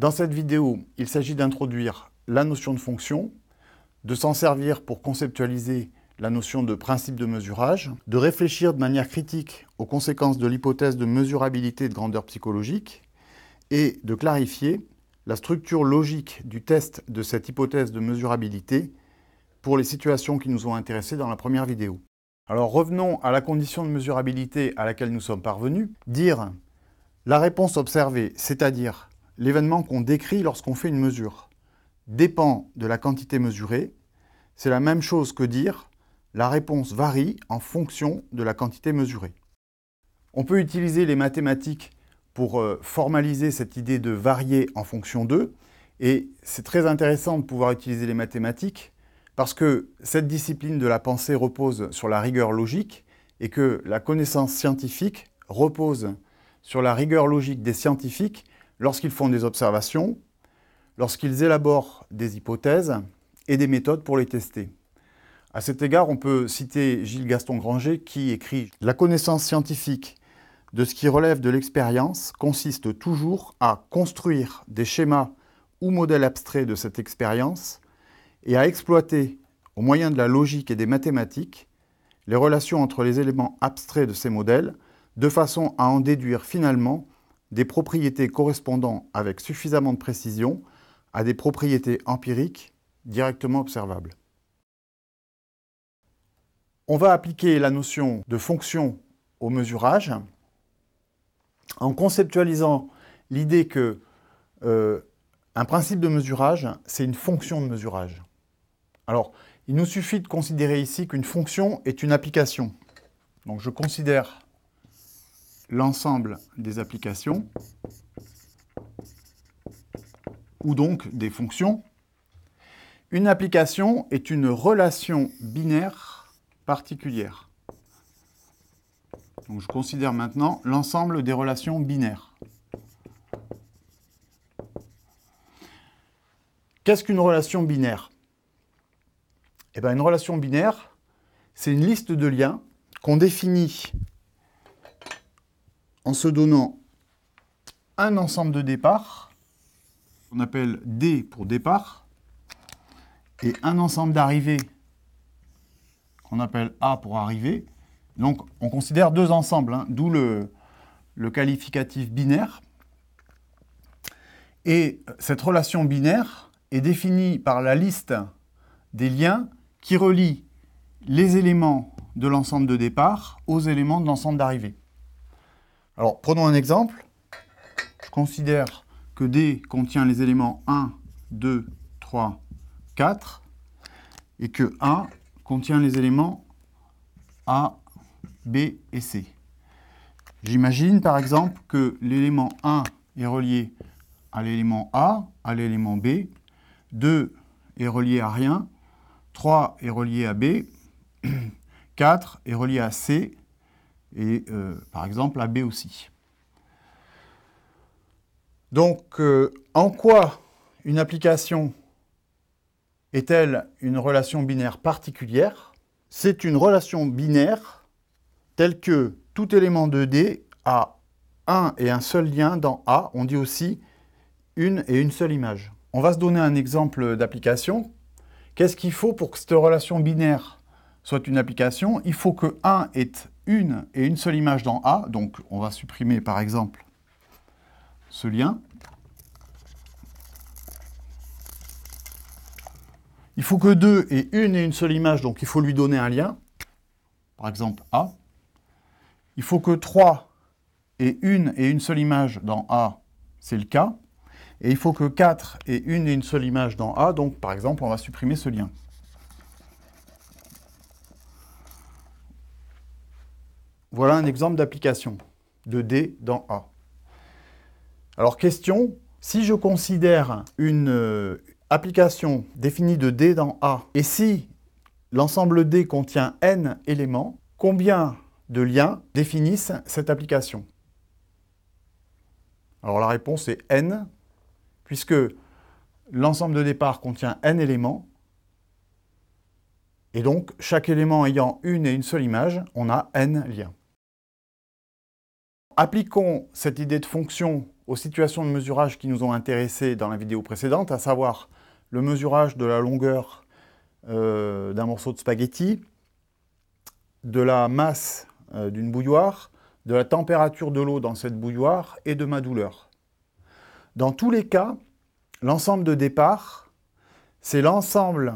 Dans cette vidéo, il s'agit d'introduire la notion de fonction, de s'en servir pour conceptualiser la notion de principe de mesurage, de réfléchir de manière critique aux conséquences de l'hypothèse de mesurabilité de grandeur psychologique et de clarifier la structure logique du test de cette hypothèse de mesurabilité pour les situations qui nous ont intéressés dans la première vidéo. Alors revenons à la condition de mesurabilité à laquelle nous sommes parvenus. Dire la réponse observée, c'est-à-dire l'événement qu'on décrit lorsqu'on fait une mesure dépend de la quantité mesurée, c'est la même chose que dire la réponse varie en fonction de la quantité mesurée. On peut utiliser les mathématiques pour euh, formaliser cette idée de varier en fonction d'eux, et c'est très intéressant de pouvoir utiliser les mathématiques parce que cette discipline de la pensée repose sur la rigueur logique et que la connaissance scientifique repose sur la rigueur logique des scientifiques lorsqu'ils font des observations, lorsqu'ils élaborent des hypothèses et des méthodes pour les tester. À cet égard, on peut citer Gilles Gaston Granger qui écrit La connaissance scientifique de ce qui relève de l'expérience consiste toujours à construire des schémas ou modèles abstraits de cette expérience et à exploiter, au moyen de la logique et des mathématiques, les relations entre les éléments abstraits de ces modèles, de façon à en déduire finalement des propriétés correspondant avec suffisamment de précision à des propriétés empiriques directement observables. On va appliquer la notion de fonction au mesurage en conceptualisant l'idée que euh, un principe de mesurage, c'est une fonction de mesurage. Alors, il nous suffit de considérer ici qu'une fonction est une application. Donc je considère l'ensemble des applications ou donc des fonctions. Une application est une relation binaire particulière. je considère maintenant l'ensemble des relations binaires. Qu'est-ce qu'une relation binaire eh bien, Une relation binaire, c'est une liste de liens qu'on définit en se donnant un ensemble de départ, qu'on appelle D pour départ, et un ensemble d'arrivée, qu'on appelle A pour arrivée. Donc on considère deux ensembles, hein, d'où le, le qualificatif binaire. Et cette relation binaire est définie par la liste des liens qui relient les éléments de l'ensemble de départ aux éléments de l'ensemble d'arrivée. Alors prenons un exemple. Je considère que D contient les éléments 1, 2, 3, 4 et que A contient les éléments A, B et C. J'imagine par exemple que l'élément 1 est relié à l'élément A, à l'élément B, 2 est relié à rien, 3 est relié à B, 4 est relié à C et euh, par exemple B aussi. Donc, euh, en quoi une application est-elle une relation binaire particulière C'est une relation binaire telle que tout élément de D a un et un seul lien dans A. On dit aussi une et une seule image. On va se donner un exemple d'application. Qu'est-ce qu'il faut pour que cette relation binaire soit une application Il faut que 1 est une et une seule image dans A, donc on va supprimer par exemple ce lien. Il faut que 2 et une et une seule image, donc il faut lui donner un lien, par exemple A. Il faut que 3 et une et une seule image dans A, c'est le cas. Et il faut que 4 et une et une seule image dans A, donc par exemple on va supprimer ce lien. Voilà un exemple d'application de D dans A. Alors question, si je considère une euh, application définie de D dans A, et si l'ensemble D contient n éléments, combien de liens définissent cette application Alors la réponse est n, puisque l'ensemble de départ contient n éléments, et donc chaque élément ayant une et une seule image, on a n liens. Appliquons cette idée de fonction aux situations de mesurage qui nous ont intéressés dans la vidéo précédente, à savoir le mesurage de la longueur euh, d'un morceau de spaghetti, de la masse euh, d'une bouilloire, de la température de l'eau dans cette bouilloire et de ma douleur. Dans tous les cas, l'ensemble de départ, c'est l'ensemble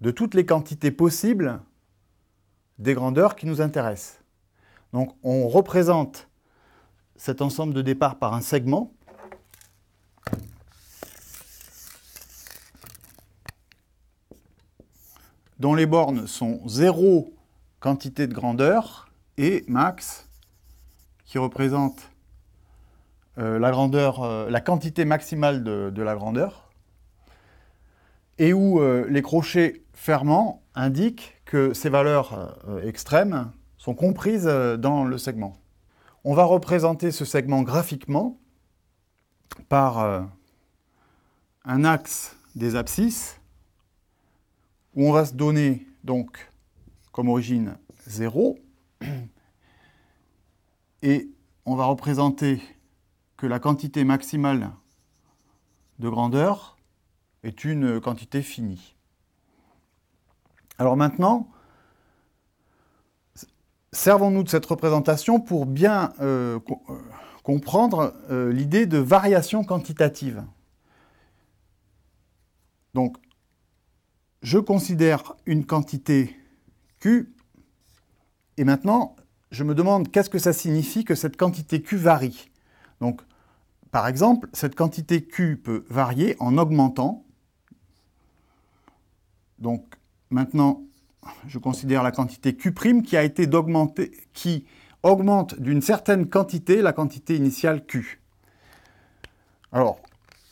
de toutes les quantités possibles des grandeurs qui nous intéressent. Donc on représente cet ensemble de départ par un segment. dont les bornes sont 0 quantité de grandeur et max qui représente euh, la grandeur, euh, la quantité maximale de, la grandeur et où euh, les crochets fermants indiquent que ces valeurs extrêmes comprises euh, dans le segment. On va représenter ce segment graphiquement par euh, un axe des abscisses où on va se donner donc comme origine 0 et on va représenter que la quantité maximale de grandeur est une quantité finie. Alors maintenant, Servons-nous de cette représentation pour bien euh, euh, comprendre euh, l'idée de variation quantitative. Donc, je considère une quantité Q, et maintenant, je me demande qu'est-ce que ça signifie que cette quantité Q varie. Donc, par exemple, cette quantité Q peut varier en augmentant. Donc, maintenant, je considère la quantité Q' qui a été qui augmente d'une certaine quantité la quantité initiale Q. Alors,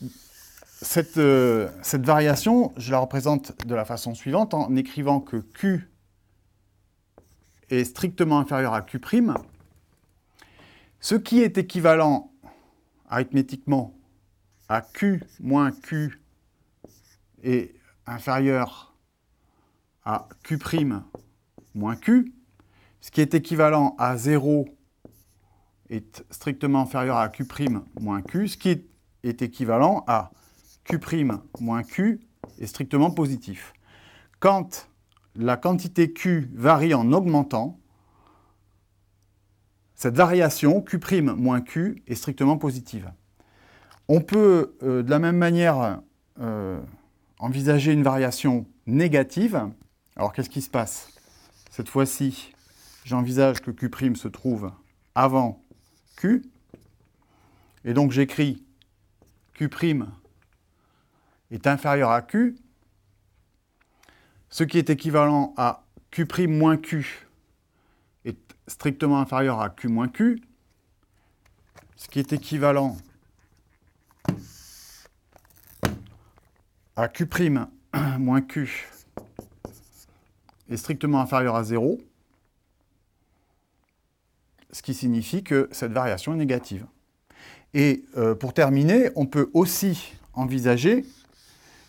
euh, cette, variation, je la représente de la façon suivante en écrivant que Q est strictement inférieur à Q', ce qui est équivalent arithmétiquement à Q moins Q est inférieur à Q' moins Q, ce qui est équivalent à 0 est strictement inférieur à Q' moins Q, ce qui est équivalent à Q' moins Q est strictement positif. Quand la quantité Q varie en augmentant, cette variation Q' moins Q est strictement positive. On peut euh, de la même manière euh, envisager une variation négative alors qu'est-ce qui se passe Cette fois-ci, j'envisage que Q' se trouve avant Q. Et donc j'écris Q' est inférieur à Q, ce qui est équivalent à Q' moins Q est strictement inférieur à Q moins Q, ce qui est équivalent à Q' moins Q est strictement inférieur à 0, ce qui signifie que cette variation est négative. Et euh, pour terminer, on peut aussi envisager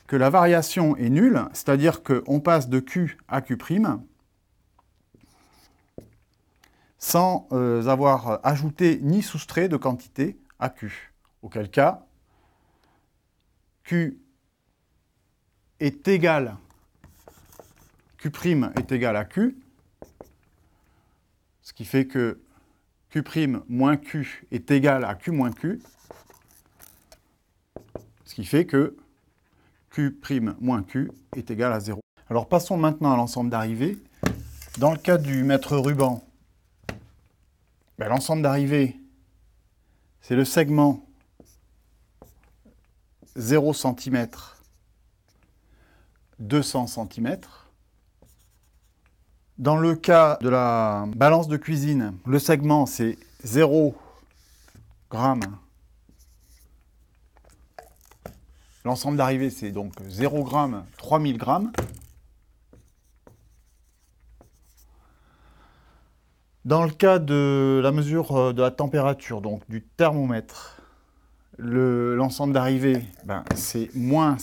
que la variation est nulle, c'est-à-dire qu'on passe de Q à Q' sans euh, avoir ajouté ni soustrait de quantité à Q, auquel cas Q est égal Q' est égal à Q, ce qui fait que Q' moins Q est égal à Q moins Q, ce qui fait que Q' moins Q est égal à 0. Alors passons maintenant à l'ensemble d'arrivée. Dans le cas du maître ruban, ben, l'ensemble d'arrivée, c'est le segment 0 cm, 200 cm, dans le cas de la balance de cuisine, le segment c'est 0 g. L'ensemble d'arrivée c'est donc 0 g, 3000 g. Dans le cas de la mesure euh, de la température, donc du thermomètre, l'ensemble d'arrivée ben, c'est moins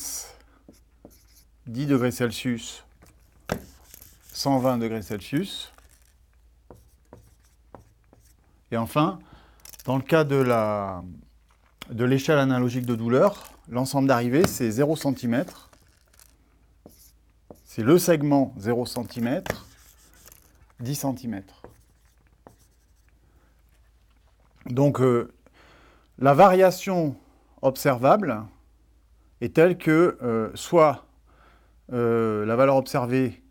10 degrés Celsius 120 degrés Celsius. Et enfin, dans le cas de de l'échelle analogique de douleur, l'ensemble d'arrivée, c'est 0 cm. C'est le segment 0 cm, 10 cm. Donc euh, la variation observable est telle que euh, soit euh, la valeur observée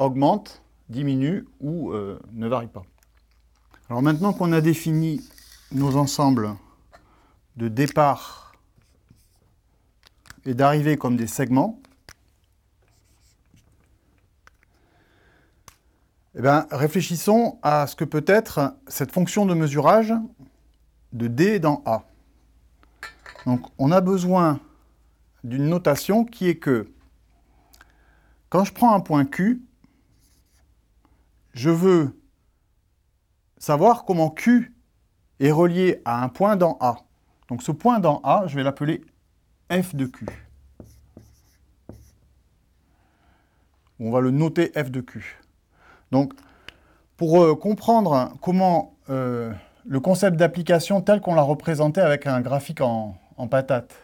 augmente, diminue ou euh, ne varie pas. Alors maintenant qu'on a défini nos ensembles de départ et d'arrivée comme des segments, eh ben, réfléchissons à ce que peut être cette fonction de mesurage de D dans A. Donc on a besoin d'une notation qui est que quand je prends un point Q, je veux savoir comment Q est relié à un point dans A. Donc ce point dans A, je vais l'appeler f de Q. On va le noter f de Q. Donc pour euh, comprendre comment euh, le concept d'application tel qu'on l'a représenté avec un graphique en, patate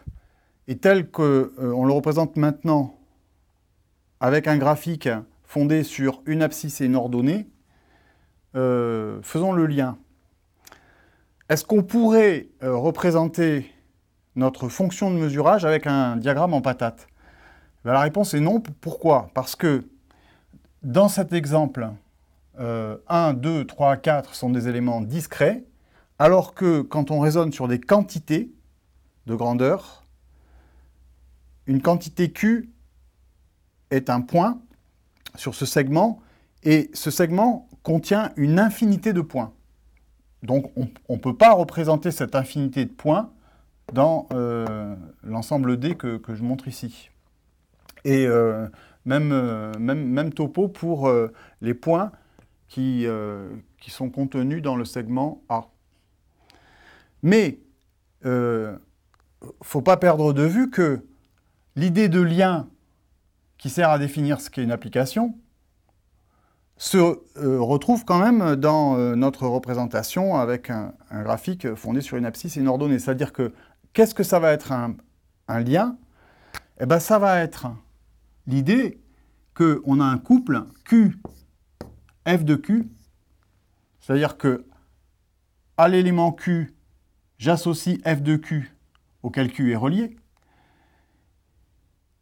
et tel qu'on euh, le représente maintenant avec un graphique fondée sur une abscisse et une ordonnée, euh, faisons le lien. Est-ce qu'on pourrait euh, représenter notre fonction de mesurage avec un diagramme en patate ben, La réponse est non. Pourquoi Parce que dans cet exemple, 1, 2, 3, 4 sont des éléments discrets, alors que quand on raisonne sur des quantités de grandeur, une quantité Q est un point sur ce segment, et ce segment contient une infinité de points. Donc on ne peut pas représenter cette infinité de points dans euh, l'ensemble D que, je montre ici. Et euh, même, euh, même, même, topo pour les points qui, qui, sont contenus dans le segment A. Mais il ne faut pas perdre de vue que l'idée de lien qui sert à définir ce qu'est une application, se euh, retrouve quand même dans euh, notre représentation avec un, graphique fondé sur une abscisse et une ordonnée. C'est-à-dire que qu'est-ce que ça va être un, un lien Eh bien, ça va être l'idée qu'on a un couple Q, F de Q, c'est-à-dire que à l'élément Q, j'associe F de Q auquel Q est relié.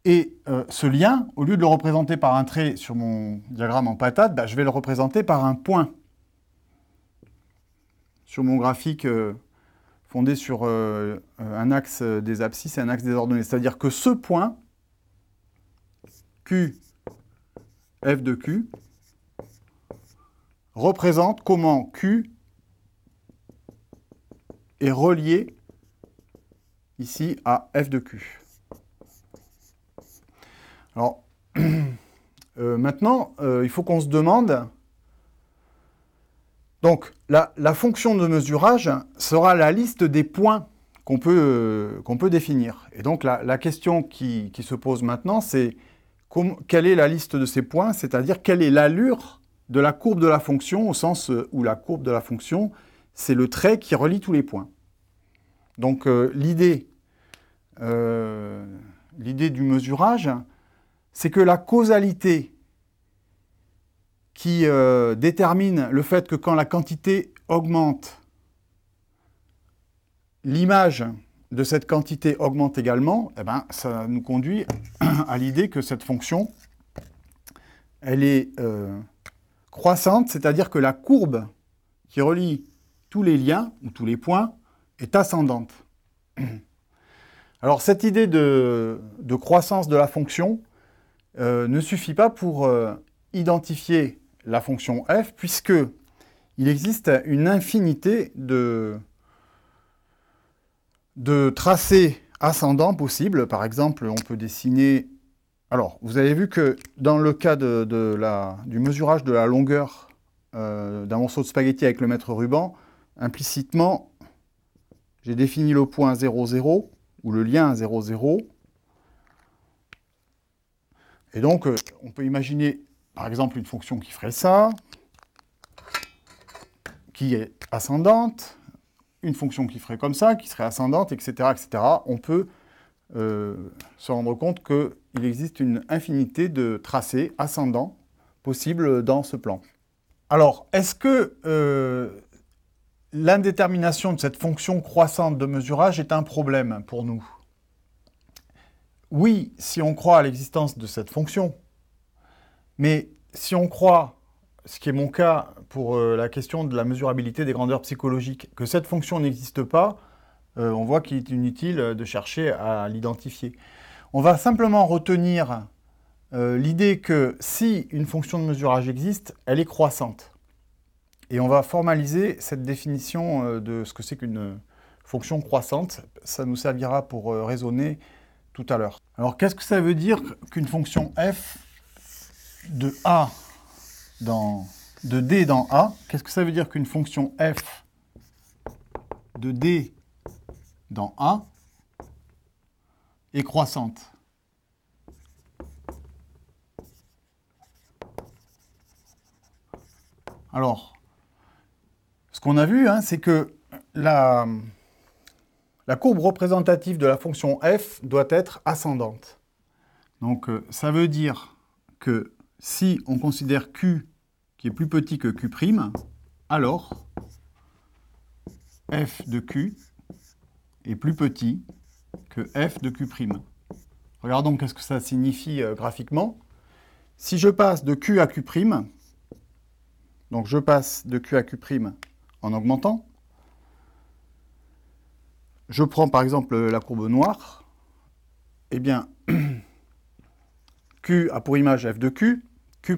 Et euh, ce lien, au lieu de le représenter par un trait sur mon diagramme en patate, bah, je vais le représenter par un point. Sur mon graphique euh, fondé sur euh, un axe des abscisses et un axe des ordonnées. C'est-à-dire que ce point, Q, F de Q, représente comment Q est relié ici à F de Q. Alors, euh, maintenant, euh, il faut qu'on se demande. Donc, la, fonction de mesurage sera la liste des points qu'on peut, euh, définir. Et donc, la, question qui, se pose maintenant, c'est quelle est la liste de ces points, c'est-à-dire quelle est l'allure de la courbe de la fonction, au sens où la courbe de la fonction, c'est le trait qui relie tous les points. Donc, l'idée du mesurage, c'est que la causalité qui euh, détermine le fait que quand la quantité augmente, l'image de cette quantité augmente également, eh ben, ça nous conduit à l'idée que cette fonction, elle est euh, croissante, c'est-à-dire que la courbe qui relie tous les liens ou tous les points est ascendante. Alors cette idée de croissance de la fonction, euh, ne suffit pas pour euh, identifier la fonction f, puisque il existe une infinité de, tracés ascendants possibles. Par exemple, on peut dessiner... Alors, vous avez vu que dans le cas de, du mesurage de la longueur euh, d'un morceau de spaghetti avec le mètre ruban, implicitement, j'ai défini le point 0,0 ou le lien 0,0. Et donc, euh, on peut imaginer, par exemple, une fonction qui ferait ça, qui est ascendante, une fonction qui ferait comme ça, qui serait ascendante, etc. etc. On peut euh, se rendre compte qu'il existe une infinité de tracés ascendants possibles dans ce plan. Alors, est-ce que euh, l'indétermination de cette fonction croissante de mesurage est un problème pour nous oui, si on croit à l'existence de cette fonction, mais si on croit, ce qui est mon cas pour euh, la question de la mesurabilité des grandeurs psychologiques, que cette fonction n'existe pas, euh, on voit qu'il est inutile euh, de chercher à l'identifier. On va simplement retenir l'idée que si une fonction de mesurage existe, elle est croissante. Et on va formaliser cette définition de ce que c'est qu'une fonction croissante. Ça nous servira pour raisonner tout à l'heure. Alors qu'est-ce que ça veut dire qu'une fonction f de a dans de d dans a Qu'est-ce que ça veut dire qu'une fonction f de d dans a est croissante Alors, ce qu'on a vu, hein, c'est que la, la courbe représentative de la fonction f doit être ascendante. Donc euh, ça veut dire que si on considère q qui est plus petit que q', alors f de q est plus petit que f de q'. Regardons qu'est-ce que ça signifie euh, graphiquement. Si je passe de q à q', donc je passe de q à q' en augmentant, je prends par exemple la courbe noire, eh bien, Q a pour image f de Q, Q'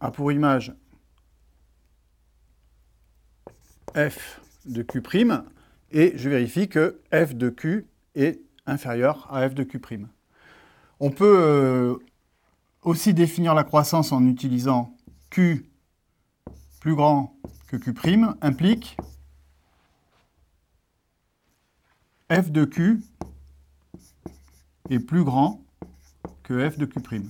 a pour image f de Q', et je vérifie que f de Q est inférieur à f de Q'. On peut euh, aussi définir la croissance en utilisant Q plus grand que Q' implique f de q est plus grand que f de q'.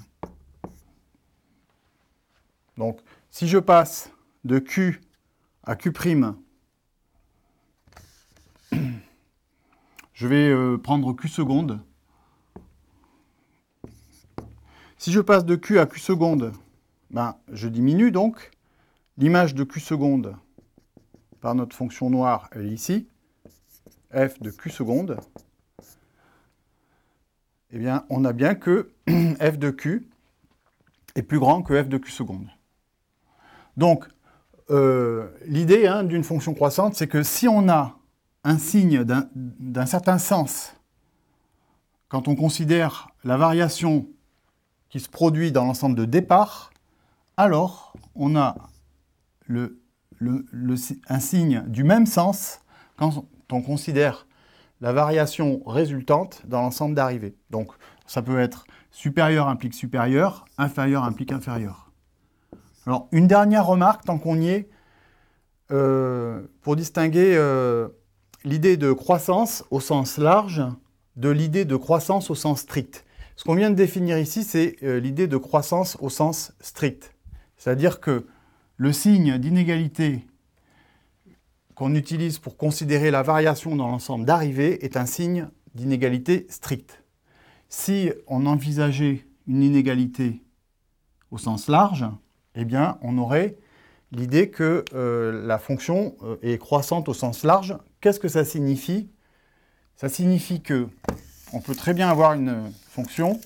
Donc, si je passe de q à q', je vais euh, prendre q seconde. Si je passe de q à q seconde, ben, je diminue donc. L'image de q seconde par notre fonction noire, elle est ici f de q seconde, eh bien, on a bien que f de q est plus grand que f de q seconde. Donc, euh, l'idée hein, d'une fonction croissante, c'est que si on a un signe d'un certain sens, quand on considère la variation qui se produit dans l'ensemble de départ, alors on a un signe du même sens quand, on considère la variation résultante dans l'ensemble d'arrivées. Donc ça peut être supérieur implique supérieur, inférieur implique inférieur. Alors une dernière remarque, tant qu'on y est, euh, pour distinguer euh, l'idée de croissance au sens large de l'idée de croissance au sens strict. Ce qu'on vient de définir ici, c'est euh, l'idée de croissance au sens strict. C'est-à-dire que le signe d'inégalité qu'on utilise pour considérer la variation dans l'ensemble d'arrivées est un signe d'inégalité stricte. Si on envisageait une inégalité au sens large, eh bien, on aurait l'idée que euh, la fonction euh, est croissante au sens large. Qu'est-ce que ça signifie Ça signifie que on peut très bien avoir une fonction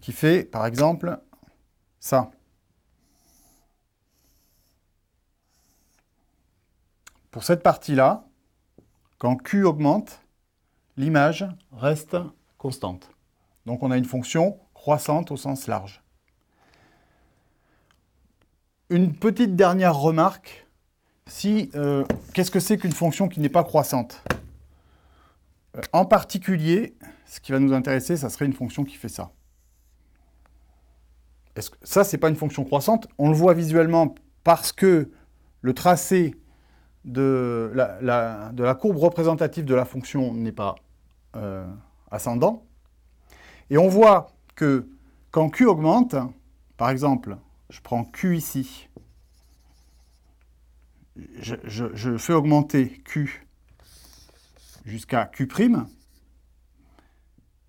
qui fait, par exemple, ça. Pour cette partie-là, quand Q augmente, l'image reste constante. Donc on a une fonction croissante au sens large. Une petite dernière remarque. Si, euh, Qu'est-ce que c'est qu'une fonction qui n'est pas croissante euh, En particulier, ce qui va nous intéresser, ça serait une fonction qui fait ça. Est -ce que, ça, ce n'est pas une fonction croissante. On le voit visuellement parce que le tracé de la, courbe représentative de la fonction n'est pas euh, ascendant. Et on voit que quand Q augmente, par exemple, je prends Q ici, je, je fais augmenter Q jusqu'à Q',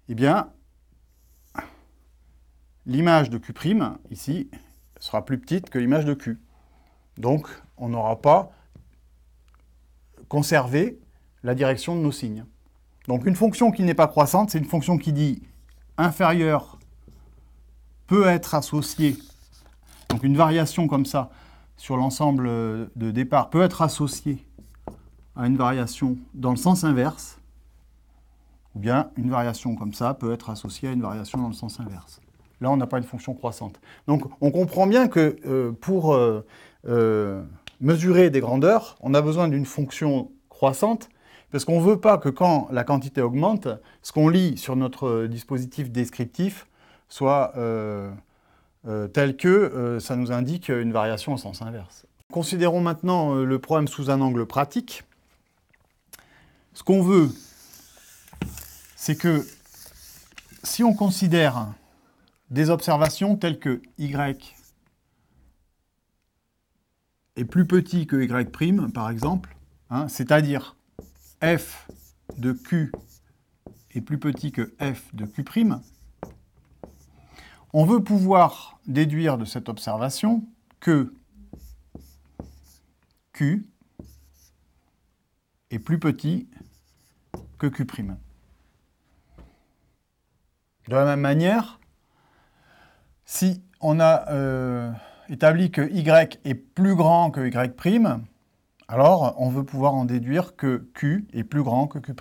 eh bien, l'image de Q', ici, sera plus petite que l'image de Q. Donc, on n'aura pas conserver la direction de nos signes. Donc une fonction qui n'est pas croissante, c'est une fonction qui dit inférieur peut être associée, donc une variation comme ça sur l'ensemble de départ peut être associée à une variation dans le sens inverse, ou bien une variation comme ça peut être associée à une variation dans le sens inverse. Là, on n'a pas une fonction croissante. Donc on comprend bien que euh, pour... Euh, euh, mesurer des grandeurs, on a besoin d'une fonction croissante, parce qu'on ne veut pas que quand la quantité augmente, ce qu'on lit sur notre euh, dispositif descriptif soit euh, euh, tel que ça nous indique une variation en sens inverse. Considérons maintenant le problème sous un angle pratique. Ce qu'on veut, c'est que si on considère des observations telles que y est plus petit que y' par exemple, hein, c'est-à-dire f de q est plus petit que f de q', on veut pouvoir déduire de cette observation que q est plus petit que q'. De la même manière, si on a euh, établit que y est plus grand que y', alors on veut pouvoir en déduire que q est plus grand que q'.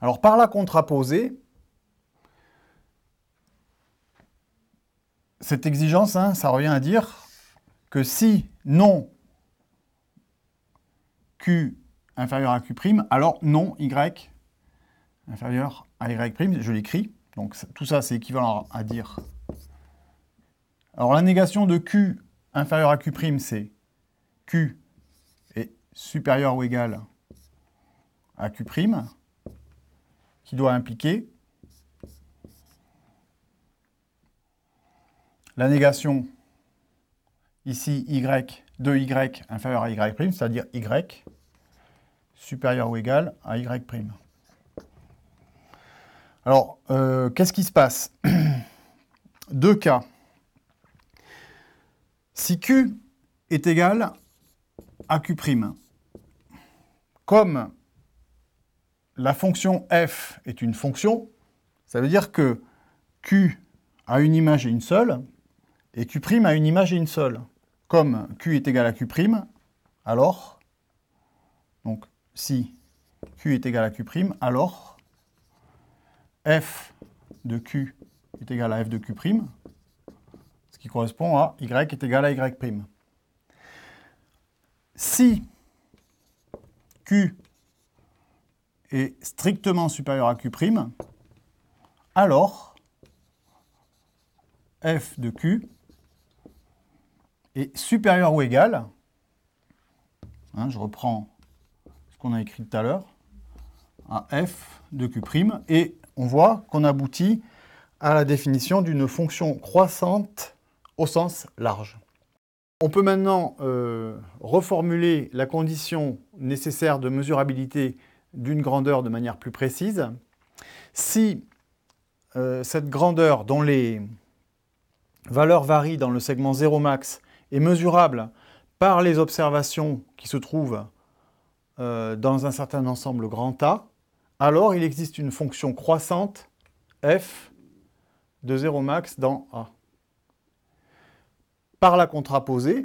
Alors par la contraposée, cette exigence, hein, ça revient à dire que si non q inférieur à q', alors non y inférieur à y', je l'écris. Donc tout ça, c'est équivalent à dire alors la négation de Q inférieur à Q', c'est Q est supérieur ou égal à Q', qui doit impliquer la négation ici y de y inférieur à y', c'est-à-dire y supérieur ou égal à y'. Alors, euh, qu'est-ce qui se passe Deux cas. Si Q est égal à Q', comme la fonction f est une fonction, ça veut dire que Q a une image et une seule, et Q' a une image et une seule. Comme Q est égal à Q', alors, donc si Q est égal à Q', alors f de Q est égal à f de Q', qui correspond à y est égal à y'. prime. Si q est strictement supérieur à q', prime, alors f de q est supérieur ou égal, hein, je reprends ce qu'on a écrit tout à l'heure, à f de q', et on voit qu'on aboutit à la définition d'une fonction croissante au sens large. On peut maintenant euh, reformuler la condition nécessaire de mesurabilité d'une grandeur de manière plus précise. Si euh, cette grandeur dont les valeurs varient dans le segment 0 max est mesurable par les observations qui se trouvent euh, dans un certain ensemble grand A, alors il existe une fonction croissante f de 0 max dans A par la contraposée.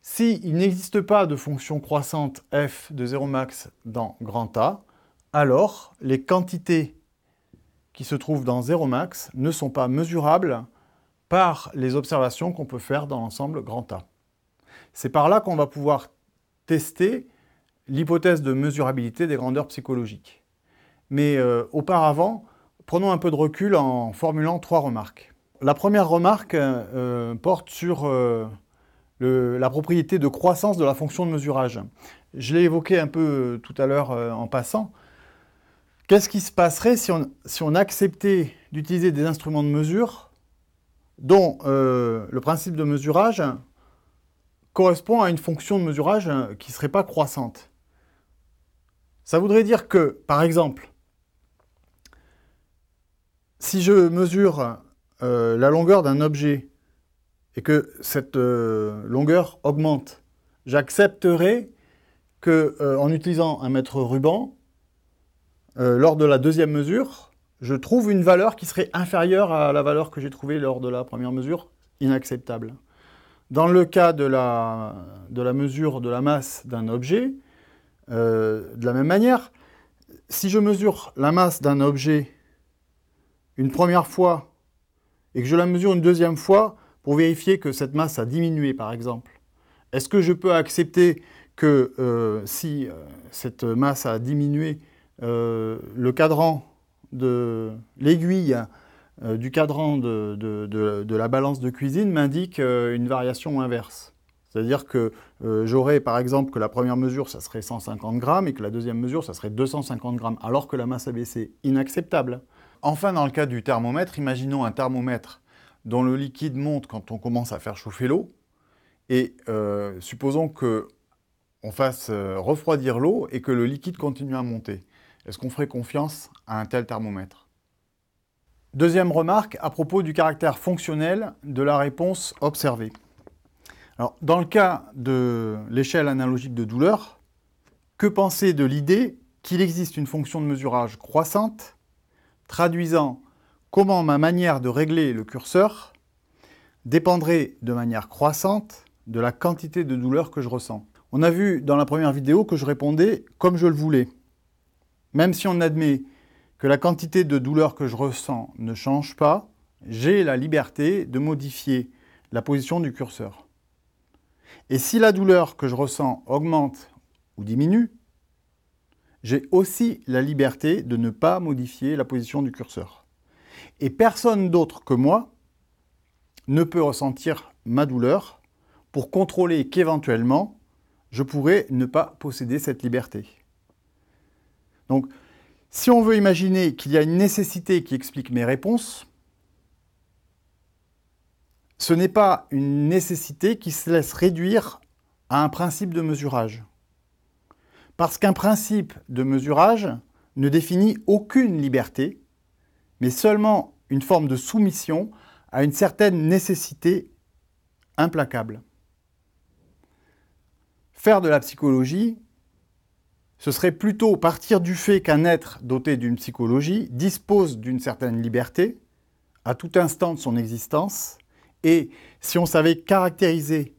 S'il n'existe pas de fonction croissante f de 0 max dans grand A, alors les quantités qui se trouvent dans 0 max ne sont pas mesurables par les observations qu'on peut faire dans l'ensemble grand A. C'est par là qu'on va pouvoir tester l'hypothèse de mesurabilité des grandeurs psychologiques. Mais euh, auparavant, prenons un peu de recul en formulant trois remarques. La première remarque euh, euh, porte sur euh, la propriété de croissance de la fonction de mesurage. Je l'ai évoqué un peu tout à l'heure en passant. Qu'est-ce qui se passerait si on, acceptait d'utiliser des instruments de mesure dont le principe de mesurage correspond à une fonction de mesurage qui ne serait pas croissante Ça voudrait dire que, par exemple, si je mesure euh, la longueur d'un objet et que cette euh, longueur augmente, j'accepterai que euh, en utilisant un mètre ruban, lors de la deuxième mesure, je trouve une valeur qui serait inférieure à la valeur que j'ai trouvée lors de la première mesure, inacceptable. Dans le cas de la, de la mesure de la masse d'un objet, de la même manière, si je mesure la masse d'un objet une première fois et que je la mesure une deuxième fois pour vérifier que cette masse a diminué, par exemple, est-ce que je peux accepter que euh, si euh, cette masse a diminué, euh, le cadran de l'aiguille du cadran de, de, la balance de cuisine m'indique une variation inverse c'est-à-dire que j'aurais par exemple que la première mesure, ça serait 150 grammes et que la deuxième mesure, ça serait 250 grammes, alors que la masse a baissé. Inacceptable. Enfin, dans le cas du thermomètre, imaginons un thermomètre dont le liquide monte quand on commence à faire chauffer l'eau, et euh, supposons qu'on fasse euh, refroidir l'eau et que le liquide continue à monter. Est-ce qu'on ferait confiance à un tel thermomètre Deuxième remarque à propos du caractère fonctionnel de la réponse observée. dans le cas de l'échelle analogique de douleur, que penser de l'idée qu'il existe une fonction de mesurage croissante traduisant comment ma manière de régler le curseur dépendrait de manière croissante de la quantité de douleur que je ressens. On a vu dans la première vidéo que je répondais comme je le voulais. Même si on admet que la quantité de douleur que je ressens ne change pas, j'ai la liberté de modifier la position du curseur. Et si la douleur que je ressens augmente ou diminue, j'ai aussi la liberté de ne pas modifier la position du curseur. Et personne d'autre que moi ne peut ressentir ma douleur pour contrôler qu'éventuellement je pourrais ne pas posséder cette liberté. Donc, si on veut imaginer qu'il y a une nécessité qui explique mes réponses, ce n'est pas une nécessité qui se laisse réduire à un principe de mesurage. Parce qu'un principe de mesurage ne définit aucune liberté, mais seulement une forme de soumission à une certaine nécessité implacable. Faire de la psychologie, ce serait plutôt partir du fait qu'un être doté d'une psychologie dispose d'une certaine liberté à tout instant de son existence, et si on savait caractériser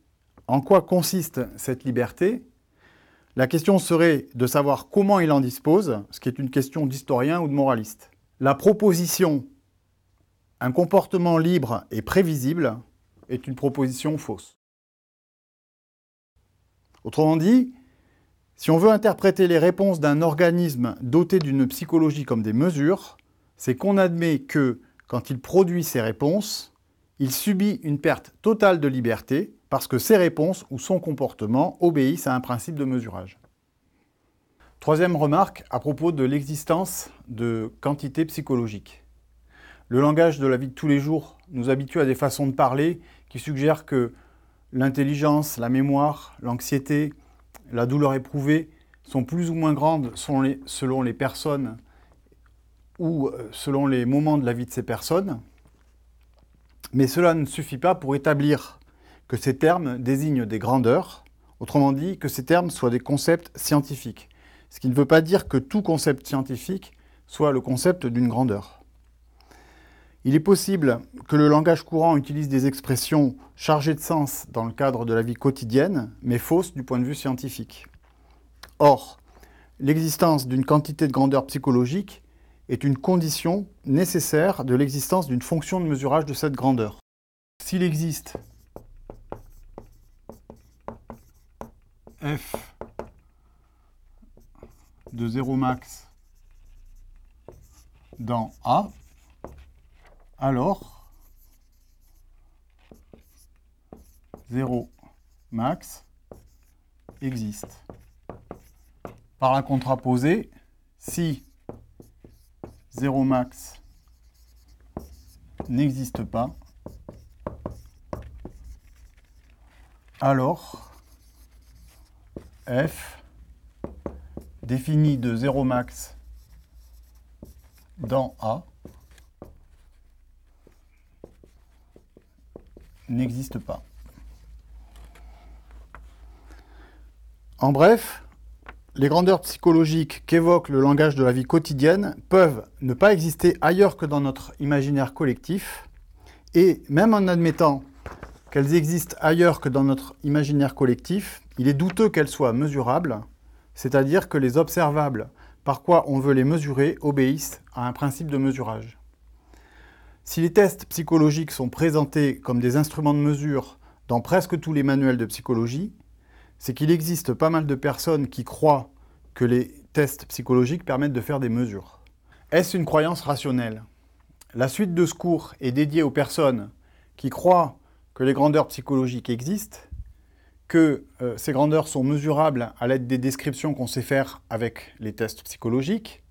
en quoi consiste cette liberté, la question serait de savoir comment il en dispose, ce qui est une question d'historien ou de moraliste. La proposition un comportement libre et prévisible est une proposition fausse. Autrement dit, si on veut interpréter les réponses d'un organisme doté d'une psychologie comme des mesures, c'est qu'on admet que, quand il produit ses réponses, il subit une perte totale de liberté, parce que ses réponses ou son comportement obéissent à un principe de mesurage. Troisième remarque à propos de l'existence de quantités psychologiques. Le langage de la vie de tous les jours nous habitue à des façons de parler qui suggèrent que l'intelligence, la mémoire, l'anxiété, la douleur éprouvée sont plus ou moins grandes selon les, selon les personnes ou euh, selon les moments de la vie de ces personnes. Mais cela ne suffit pas pour établir que ces termes désignent des grandeurs, autrement dit que ces termes soient des concepts scientifiques, ce qui ne veut pas dire que tout concept scientifique soit le concept d'une grandeur. Il est possible que le langage courant utilise des expressions chargées de sens dans le cadre de la vie quotidienne, mais fausses du point de vue scientifique. Or, l'existence d'une quantité de grandeur psychologique est une condition nécessaire de l'existence d'une fonction de mesurage de cette grandeur. S'il existe f de 0 max dans A, alors 0 max existe. Par la contraposée, si 0 max n'existe pas, alors f définie de 0 max dans A n'existe pas. En bref, les grandeurs psychologiques qu'évoque le langage de la vie quotidienne peuvent ne pas exister ailleurs que dans notre imaginaire collectif, et même en admettant qu'elles existent ailleurs que dans notre imaginaire collectif, il est douteux qu'elles soient mesurables, c'est-à-dire que les observables par quoi on veut les mesurer obéissent à un principe de mesurage. Si les tests psychologiques sont présentés comme des instruments de mesure dans presque tous les manuels de psychologie, c'est qu'il existe pas mal de personnes qui croient que les tests psychologiques permettent de faire des mesures. Est-ce une croyance rationnelle La suite de ce cours est dédiée aux personnes qui croient que les grandeurs psychologiques existent que euh, ces grandeurs sont mesurables à l'aide des descriptions qu'on sait faire avec les tests psychologiques,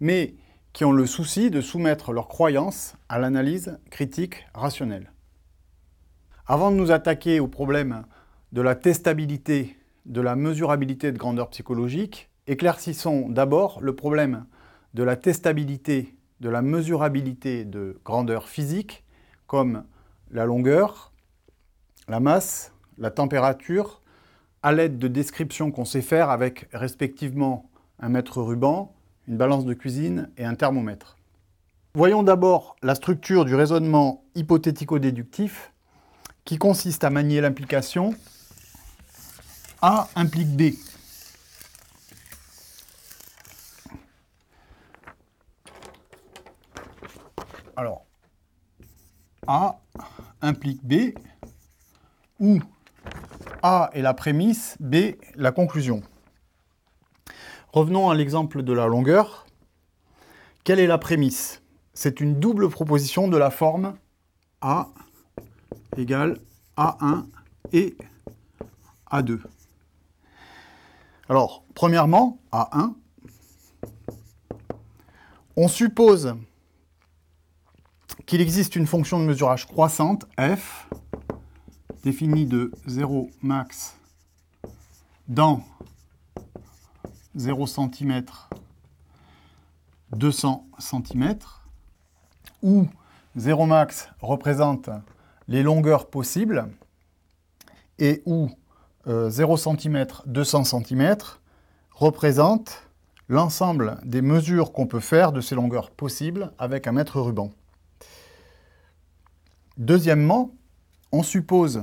mais qui ont le souci de soumettre leurs croyances à l'analyse critique rationnelle. Avant de nous attaquer au problème de la testabilité, de la mesurabilité de grandeur psychologique, éclaircissons d'abord le problème de la testabilité, de la mesurabilité de grandeur physique, comme la longueur, la masse la température à l'aide de descriptions qu'on sait faire avec respectivement un mètre ruban, une balance de cuisine et un thermomètre. Voyons d'abord la structure du raisonnement hypothético-déductif qui consiste à manier l'implication A implique B. Alors, A implique B, ou a est la prémisse, B la conclusion. Revenons à l'exemple de la longueur. Quelle est la prémisse C'est une double proposition de la forme A égale A1 et A2. Alors, premièrement, A1, on suppose qu'il existe une fonction de mesurage croissante, f, définie de 0 max dans 0 cm 200 cm, où 0 max représente les longueurs possibles, et où 0 cm 200 cm représente l'ensemble des mesures qu'on peut faire de ces longueurs possibles avec un mètre ruban. Deuxièmement, on suppose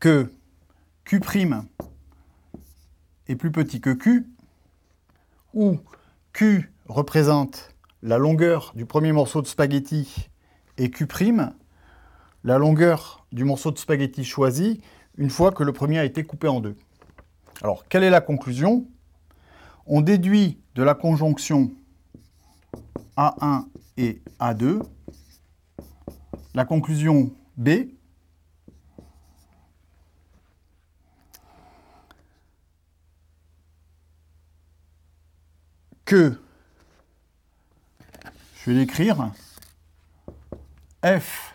que Q' est plus petit que Q, où Q représente la longueur du premier morceau de spaghetti et Q', la longueur du morceau de spaghetti choisi une fois que le premier a été coupé en deux. Alors, quelle est la conclusion On déduit de la conjonction A1 et A2 la conclusion B, que, je vais l'écrire, f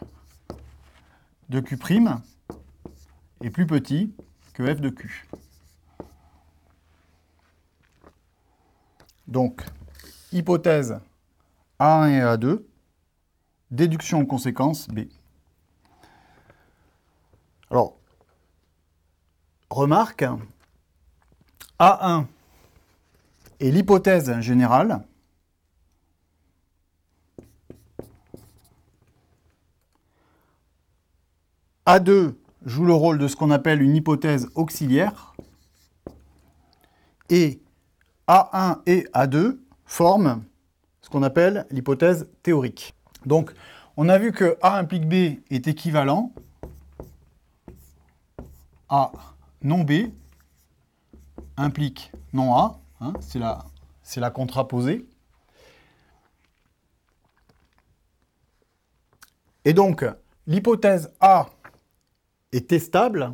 de q' est plus petit que f de q. Donc, hypothèse A1 et A2, déduction conséquence B. Alors, remarque, A1 et l'hypothèse générale, A2 joue le rôle de ce qu'on appelle une hypothèse auxiliaire, et A1 et A2 forment ce qu'on appelle l'hypothèse théorique. Donc, on a vu que A implique B est équivalent à non B implique non A Hein c'est la, la contraposée. Et donc, l'hypothèse A est testable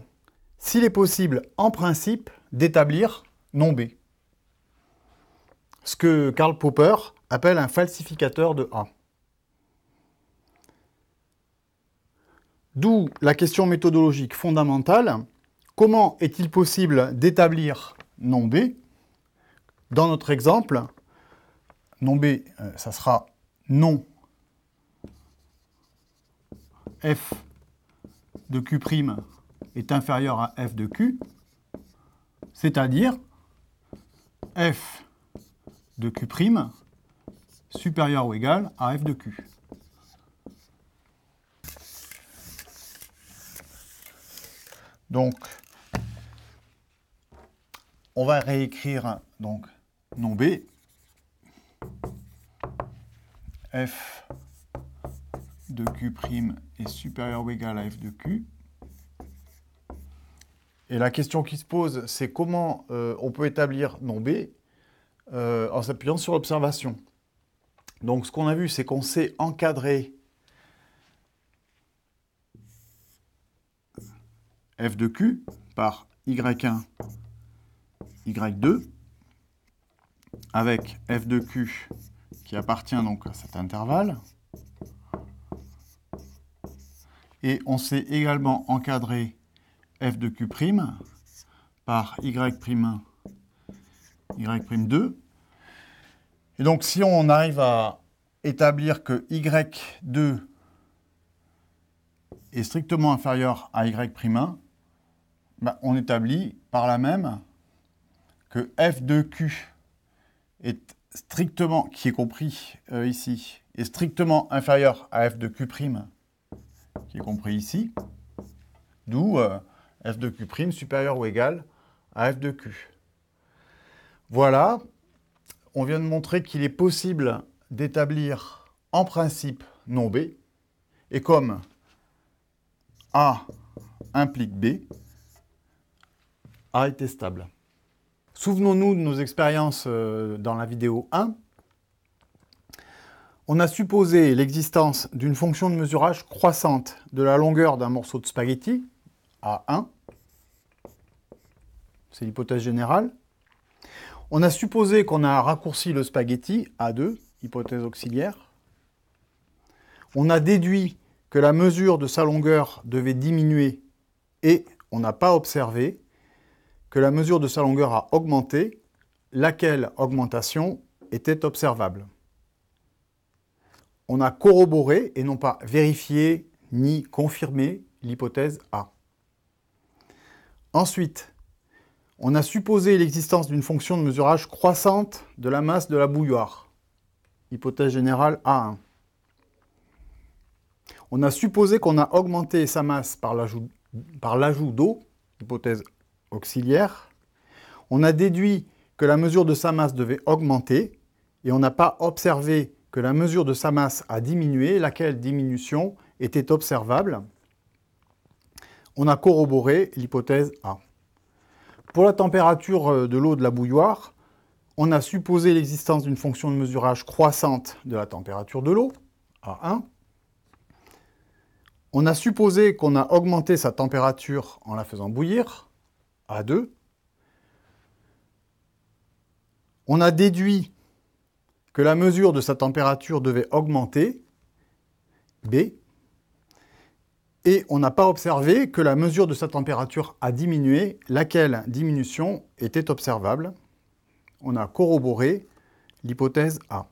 s'il est possible, en principe, d'établir non B. Ce que Karl Popper appelle un falsificateur de A. D'où la question méthodologique fondamentale, comment est-il possible d'établir non B dans notre exemple, non B, euh, ça sera non f de q' est inférieur à f de q, c'est-à-dire f de q' supérieur ou égal à f de q. Donc, on va réécrire donc non B, f de q' est supérieur ou égal à f de q. Et la question qui se pose, c'est comment euh, on peut établir non B euh, en s'appuyant sur l'observation. Donc ce qu'on a vu, c'est qu'on sait encadrer f de q par y1, y2, avec f de q qui appartient donc à cet intervalle. Et on sait également encadrer f de q' par y'1, y'2. Et donc si on arrive à établir que y2 est strictement inférieur à y'1, 1, bah, on établit par là même que f de q est strictement, qui est compris euh, ici, est strictement inférieur à f de q', qui est compris ici, d'où euh, f de q' supérieur ou égal à f de q. Voilà, on vient de montrer qu'il est possible d'établir en principe non B, et comme A implique B, A est stable. Souvenons-nous de nos expériences euh, dans la vidéo 1. On a supposé l'existence d'une fonction de mesurage croissante de la longueur d'un morceau de spaghetti, A1, c'est l'hypothèse générale. On a supposé qu'on a raccourci le spaghetti, A2, hypothèse auxiliaire. On a déduit que la mesure de sa longueur devait diminuer et on n'a pas observé que la mesure de sa longueur a augmenté, laquelle augmentation était observable. On a corroboré et non pas vérifié ni confirmé l'hypothèse A. Ensuite, on a supposé l'existence d'une fonction de mesurage croissante de la masse de la bouilloire. Hypothèse générale A1. On a supposé qu'on a augmenté sa masse par l'ajout d'eau, hypothèse auxiliaire. On a déduit que la mesure de sa masse devait augmenter et on n'a pas observé que la mesure de sa masse a diminué, laquelle diminution était observable. On a corroboré l'hypothèse A. Pour la température euh, de l'eau de la bouilloire, on a supposé l'existence d'une fonction de mesurage croissante de la température de l'eau, A1. On a supposé qu'on a augmenté sa température en la faisant bouillir, a 2. On a déduit que la mesure de sa température devait augmenter, B, et on n'a pas observé que la mesure de sa température a diminué, laquelle diminution était observable. On a corroboré l'hypothèse A.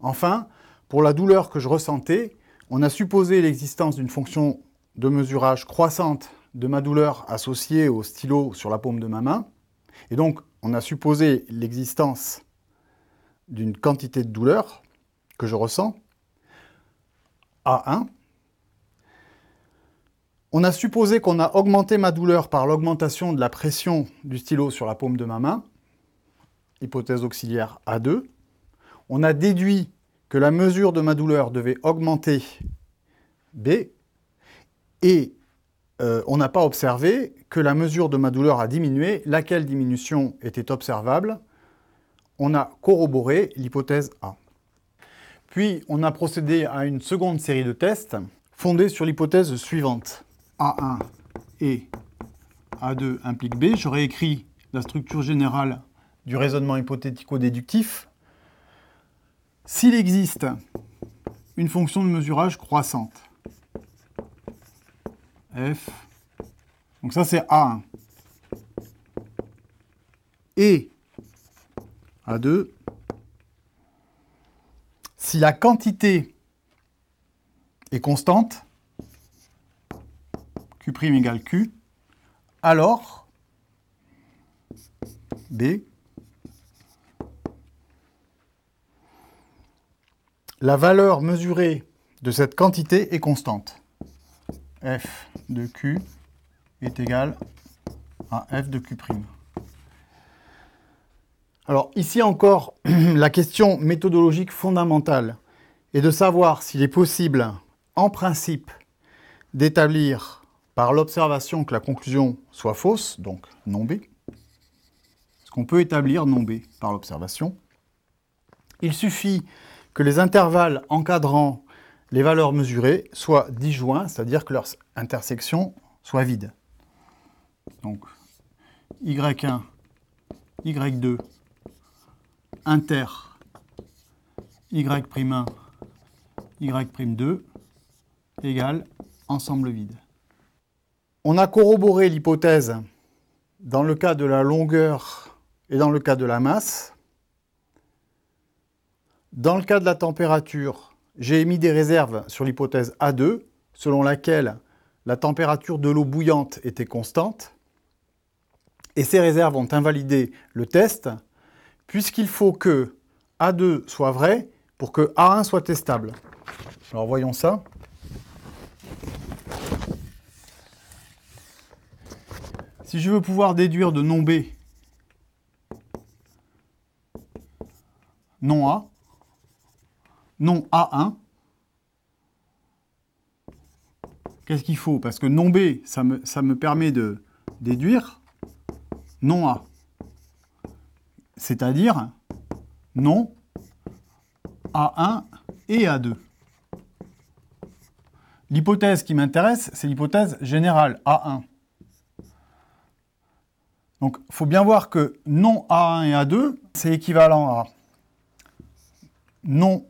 Enfin, pour la douleur que je ressentais, on a supposé l'existence d'une fonction de mesurage croissante de ma douleur associée au stylo sur la paume de ma main. Et donc, on a supposé l'existence d'une quantité de douleur que je ressens, A1. On a supposé qu'on a augmenté ma douleur par l'augmentation de la pression du stylo sur la paume de ma main, hypothèse auxiliaire A2. On a déduit que la mesure de ma douleur devait augmenter B, et euh, on n'a pas observé que la mesure de ma douleur a diminué, laquelle diminution était observable. On a corroboré l'hypothèse A. Puis on a procédé à une seconde série de tests fondée sur l'hypothèse suivante. A1 et A2 impliquent B. J'aurais écrit la structure générale du raisonnement hypothético-déductif. S'il existe une fonction de mesurage croissante F. Donc ça, c'est a Et A2, si la quantité est constante, Q' égale Q, alors B, la valeur mesurée de cette quantité est constante f de q est égal à f de q'. Alors ici encore, la question méthodologique fondamentale est de savoir s'il est possible, en principe, d'établir par l'observation que la conclusion soit fausse, donc non B. Est-ce qu'on peut établir non B par l'observation Il suffit que les intervalles encadrant les valeurs mesurées soient disjointes, c'est-à-dire que leur intersection soit vide. Donc y1, y2, inter, y'1, y'2 égale ensemble vide. On a corroboré l'hypothèse dans le cas de la longueur et dans le cas de la masse. Dans le cas de la température, j'ai émis des réserves sur l'hypothèse A2, selon laquelle la température de l'eau bouillante était constante, et ces réserves ont invalidé le test, puisqu'il faut que A2 soit vrai pour que A1 soit testable. Alors voyons ça. Si je veux pouvoir déduire de non B, non A, non A1, qu'est-ce qu'il faut Parce que non B, ça me, ça me permet de déduire non A. C'est-à-dire non A1 et A2. L'hypothèse qui m'intéresse, c'est l'hypothèse générale A1. Donc, il faut bien voir que non A1 et A2, c'est équivalent à non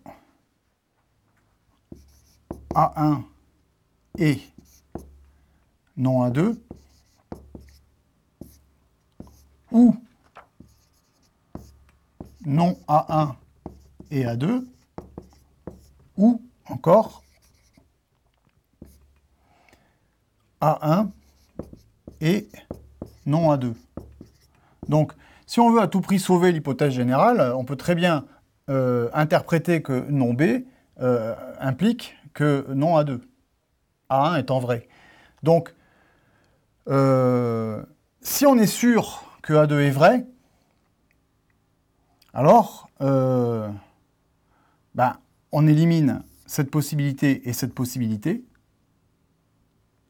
a1 et non A2, ou non A1 et A2, ou encore A1 et non A2. Donc, si on veut à tout prix sauver l'hypothèse générale, on peut très bien euh, interpréter que non B euh, implique que non A2. A1 étant vrai. Donc, euh, si on est sûr que A2 est vrai, alors euh, ben, on élimine cette possibilité et cette possibilité,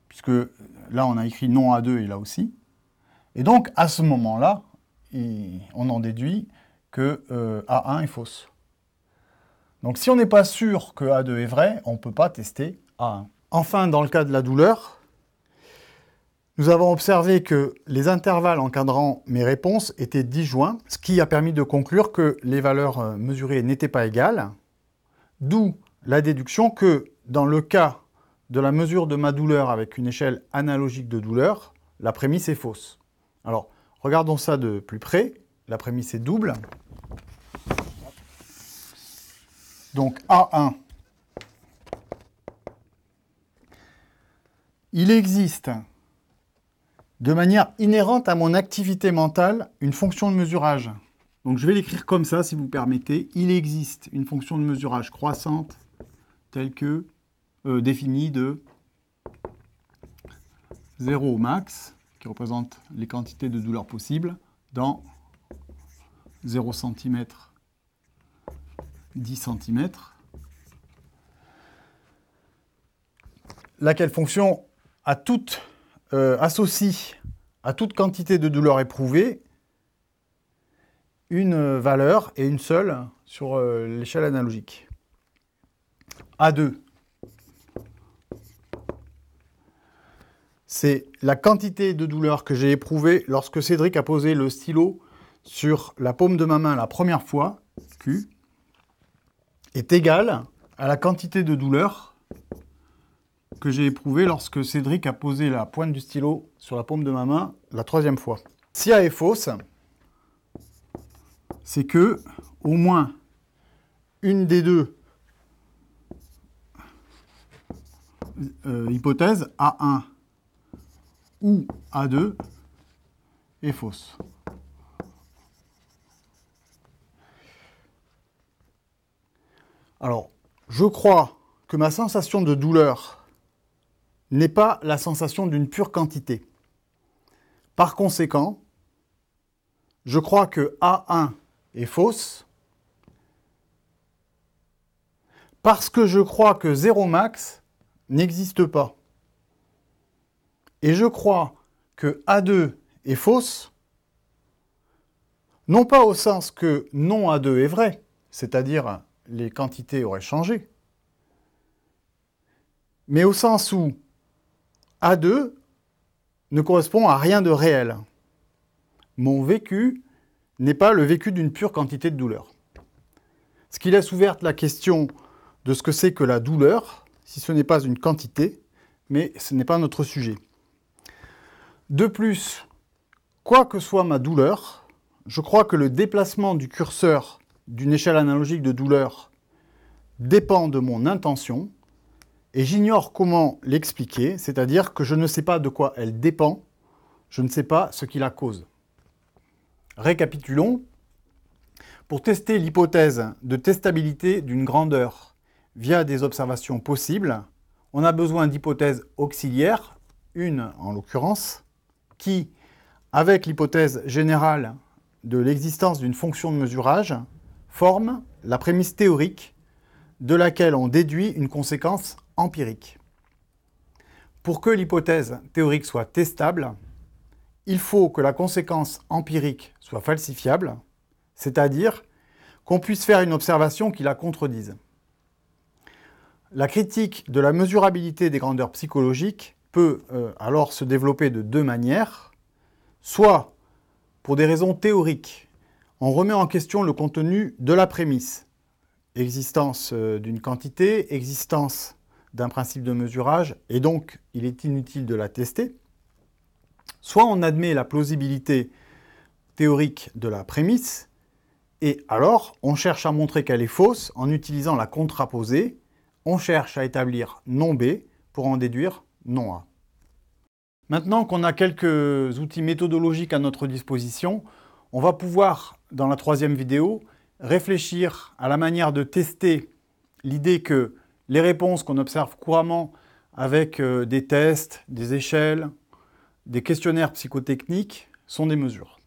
puisque là on a écrit non A2 et là aussi. Et donc à ce moment-là, on en déduit que euh, A1 est fausse. Donc si on n'est pas sûr que A2 est vrai, on ne peut pas tester A1. Enfin, dans le cas de la douleur, nous avons observé que les intervalles encadrant mes réponses étaient disjoints, ce qui a permis de conclure que les valeurs euh, mesurées n'étaient pas égales, d'où la déduction que dans le cas de la mesure de ma douleur avec une échelle analogique de douleur, la prémisse est fausse. Alors, regardons ça de plus près. La prémisse est double. Donc A1. Il existe, de manière inhérente à mon activité mentale, une fonction de mesurage. Donc je vais l'écrire comme ça, si vous permettez. Il existe une fonction de mesurage croissante telle que euh, définie de 0 au max, qui représente les quantités de douleur possibles, dans 0 cm 10 cm. Laquelle fonction à toute, euh, associe à toute quantité de douleur éprouvée une valeur et une seule sur euh, l'échelle analogique. A2, c'est la quantité de douleur que j'ai éprouvée lorsque Cédric a posé le stylo sur la paume de ma main la première fois, Q, est égale à la quantité de douleur que j'ai éprouvée lorsque Cédric a posé la pointe du stylo sur la paume de ma main la troisième fois. Si A est fausse, c'est que au moins une des deux euh, hypothèses, A1 ou A2, est fausse. Alors, je crois que ma sensation de douleur n'est pas la sensation d'une pure quantité. Par conséquent, je crois que A1 est fausse parce que je crois que 0 max n'existe pas. Et je crois que A2 est fausse, non pas au sens que non A2 est vrai, c'est-à-dire les quantités auraient changé. Mais au sens où A2 ne correspond à rien de réel. Mon vécu n'est pas le vécu d'une pure quantité de douleur. Ce qui laisse ouverte la question de ce que c'est que la douleur, si ce n'est pas une quantité, mais ce n'est pas notre sujet. De plus, quoi que soit ma douleur, je crois que le déplacement du curseur d'une échelle analogique de douleur dépend de mon intention et j'ignore comment l'expliquer, c'est-à-dire que je ne sais pas de quoi elle dépend, je ne sais pas ce qui la cause. Récapitulons. Pour tester l'hypothèse de testabilité d'une grandeur via des observations possibles, on a besoin d'hypothèses auxiliaires, une en l'occurrence, qui, avec l'hypothèse générale de l'existence d'une fonction de mesurage, forme la prémisse théorique de laquelle on déduit une conséquence empirique. Pour que l'hypothèse théorique soit testable, il faut que la conséquence empirique soit falsifiable, c'est-à-dire qu'on puisse faire une observation qui la contredise. La critique de la mesurabilité des grandeurs psychologiques peut euh, alors se développer de deux manières, soit pour des raisons théoriques on remet en question le contenu de la prémisse. Existence euh, d'une quantité, existence d'un principe de mesurage, et donc il est inutile de la tester. Soit on admet la plausibilité théorique de la prémisse, et alors on cherche à montrer qu'elle est fausse en utilisant la contraposée, on cherche à établir non B pour en déduire non A. Maintenant qu'on a quelques outils méthodologiques à notre disposition, on va pouvoir dans la troisième vidéo, réfléchir à la manière de tester l'idée que les réponses qu'on observe couramment avec euh, des tests, des échelles, des questionnaires psychotechniques sont des mesures.